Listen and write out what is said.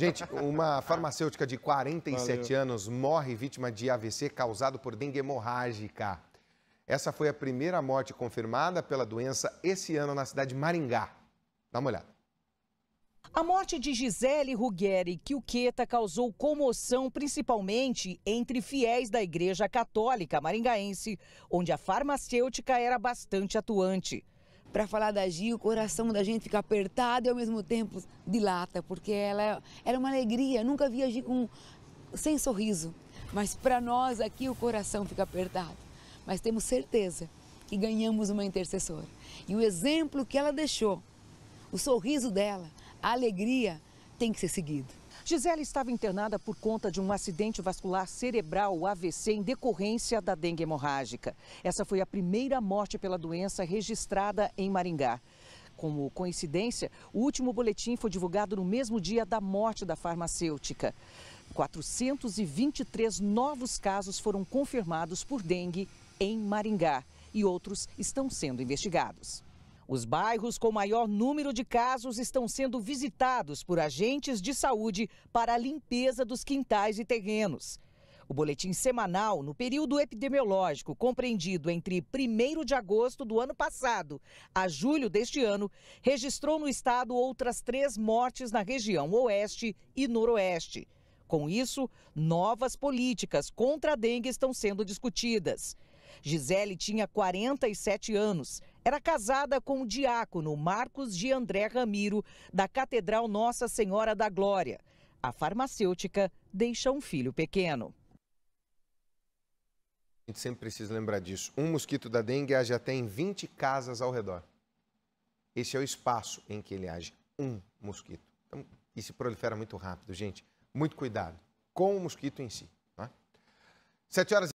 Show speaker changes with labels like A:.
A: Gente, uma farmacêutica de 47 Valeu. anos morre vítima de AVC causado por dengue hemorrágica. Essa foi a primeira morte confirmada pela doença esse ano na cidade de Maringá. Dá uma olhada. A morte de Gisele
B: Ruggeri Quilqueta causou comoção principalmente entre fiéis da Igreja
C: Católica Maringaense, onde a farmacêutica era bastante atuante para falar da Gi, o coração da gente fica apertado e ao mesmo tempo dilata, porque ela é, era é uma alegria. nunca vi a Gi com, sem sorriso, mas para nós aqui o coração fica apertado. Mas temos certeza que ganhamos uma intercessora. E o exemplo que ela deixou, o sorriso dela, a alegria, tem que ser seguido. Gisele estava internada por conta de um acidente vascular cerebral, AVC, em
B: decorrência da dengue hemorrágica. Essa foi a primeira morte pela doença registrada em Maringá. Como coincidência, o último boletim foi divulgado no mesmo dia da morte da farmacêutica. 423 novos casos foram confirmados por dengue em Maringá e outros estão sendo investigados. Os bairros com maior número de casos estão sendo visitados por agentes de saúde para a limpeza dos quintais e terrenos. O boletim semanal, no período epidemiológico compreendido entre 1 de agosto do ano passado a julho deste ano, registrou no estado outras três mortes na região oeste e noroeste. Com isso, novas políticas contra a dengue estão sendo discutidas. Gisele tinha 47 anos era casada com o diácono Marcos de André Ramiro, da Catedral Nossa Senhora da Glória. A farmacêutica deixa um filho pequeno.
A: A gente sempre precisa lembrar disso. Um mosquito da dengue age até em 20 casas ao redor. Esse é o espaço em que ele age. Um mosquito. Então, e se prolifera muito rápido, gente. Muito cuidado com o mosquito em si. Tá? Sete horas